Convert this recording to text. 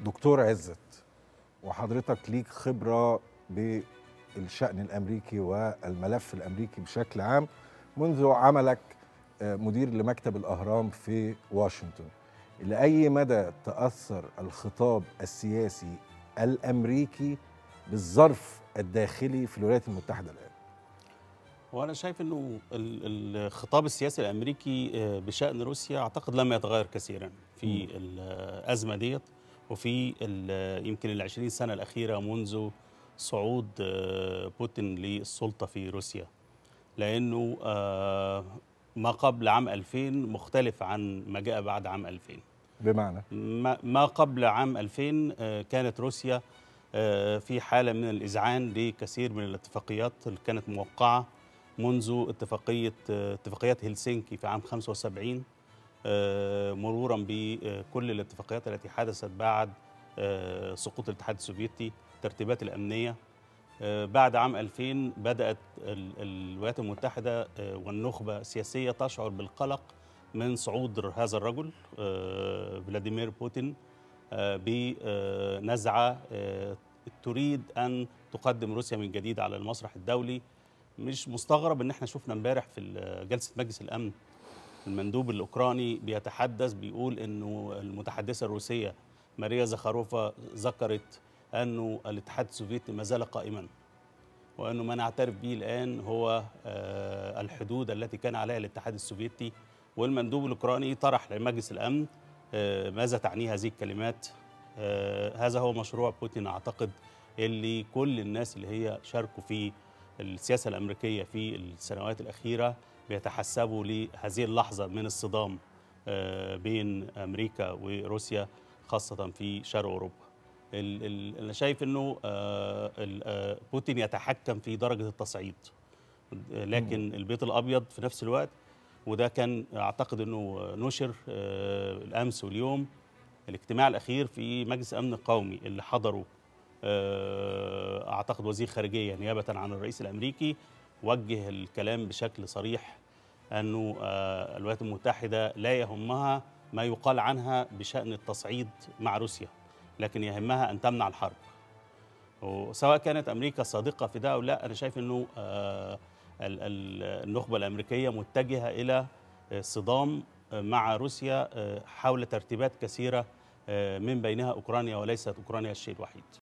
دكتور عزت وحضرتك ليك خبرة بالشأن الأمريكي والملف الأمريكي بشكل عام منذ عملك آه، مدير لمكتب الأهرام في واشنطن لأي مدى تأثر الخطاب السياسي الأمريكي بالظرف الداخلي في الولايات المتحدة الآن وانا شايف انه الخطاب السياسي الامريكي آه، بشان روسيا اعتقد لم يتغير كثيرا في آه، الازمه ديت وفي يمكن ال 20 سنه الاخيره منذ صعود آه، بوتين للسلطه في روسيا لانه آه، ما قبل عام 2000 مختلف عن ما جاء بعد عام 2000 بمعنى ما قبل عام 2000 آه، كانت روسيا في حاله من الازعان لكثير من الاتفاقيات اللي كانت موقعه منذ اتفاقيه اتفاقيات هلسنكي في عام 75 آه، مرورا بكل الاتفاقيات التي حدثت بعد آه، سقوط الاتحاد السوفيتي الترتيبات الأمنية آه، بعد عام 2000 بدأت الولايات المتحدة والنخبة السياسية تشعر بالقلق من صعود هذا الرجل فلاديمير بوتين بنزعة تريد أن تقدم روسيا من جديد على المسرح الدولي مش مستغرب ان احنا شفنا امبارح في جلسه مجلس الامن المندوب الأوكراني بيتحدث بيقول أنه المتحدثة الروسية ماريا زخاروفا ذكرت أنه الاتحاد السوفيتي ما زال قائما وأنه ما نعترف به الآن هو آه، الحدود التي كان عليها الاتحاد السوفيتي والمندوب الأوكراني طرح لمجلس الأمن آه، ماذا تعني هذه الكلمات آه، هذا هو مشروع بوتين أعتقد اللي كل الناس اللي هي شاركوا في السياسة الأمريكية في السنوات الأخيرة بيتحسبوا لهذه اللحظة من الصدام آه، بين أمريكا وروسيا خاصة في شرق أوروبا أنا شايف أنه آه، آه، بوتين يتحكم في درجة التصعيد لكن البيت الأبيض في نفس الوقت وده كان أعتقد أنه نشر الأمس واليوم الاجتماع الأخير في مجلس أمن قومي اللي حضره أعتقد وزير خارجية نيابة عن الرئيس الأمريكي وجه الكلام بشكل صريح أنه آه، الولايات المتحدة لا يهمها ما يقال عنها بشأن التصعيد مع روسيا لكن يهمها أن تمنع الحرب وسواء كانت أمريكا صادقة في ده أو لا أنا شايف أنه آه، النخبة الأمريكية متجهة إلى صدام آه، مع روسيا حول ترتيبات كثيرة من بينها أوكرانيا وليست أوكرانيا الشيء الوحيد